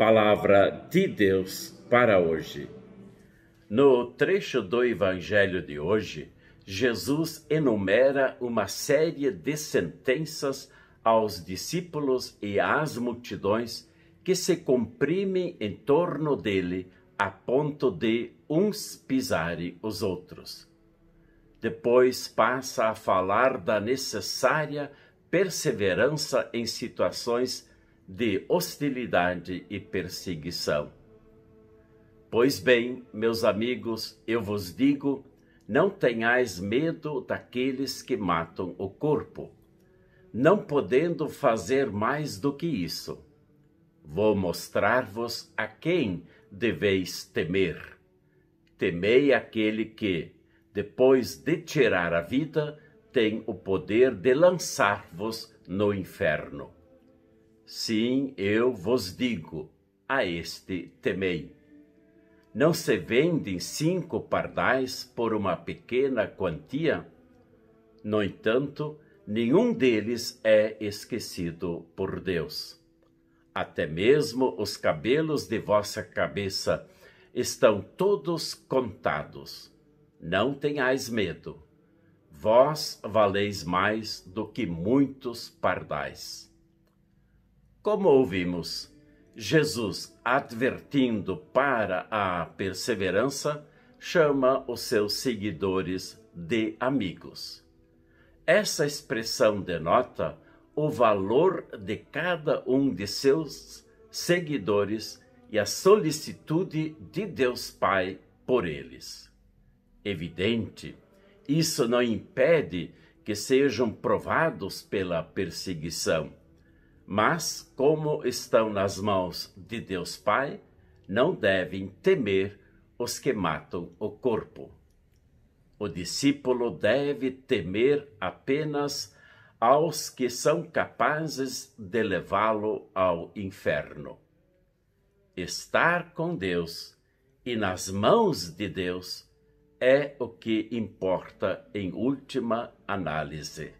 palavra de Deus para hoje. No trecho do Evangelho de hoje, Jesus enumera uma série de sentenças aos discípulos e às multidões que se comprimem em torno dele a ponto de uns pisarem os outros. Depois passa a falar da necessária perseverança em situações de hostilidade e perseguição. Pois bem, meus amigos, eu vos digo: não tenhais medo daqueles que matam o corpo, não podendo fazer mais do que isso. Vou mostrar-vos a quem deveis temer. Temei aquele que, depois de tirar a vida, tem o poder de lançar-vos no inferno. Sim, eu vos digo, a este temei. Não se vendem cinco pardais por uma pequena quantia? No entanto, nenhum deles é esquecido por Deus. Até mesmo os cabelos de vossa cabeça estão todos contados. Não tenhais medo. Vós valeis mais do que muitos pardais. Como ouvimos Jesus advertindo para a perseverança, chama os seus seguidores de amigos. Essa expressão denota o valor de cada um de seus seguidores e a solicitude de Deus Pai por eles. Evidente, isso não impede que sejam provados pela perseguição mas, como estão nas mãos de Deus Pai, não devem temer os que matam o corpo. O discípulo deve temer apenas aos que são capazes de levá-lo ao inferno. Estar com Deus e nas mãos de Deus é o que importa em última análise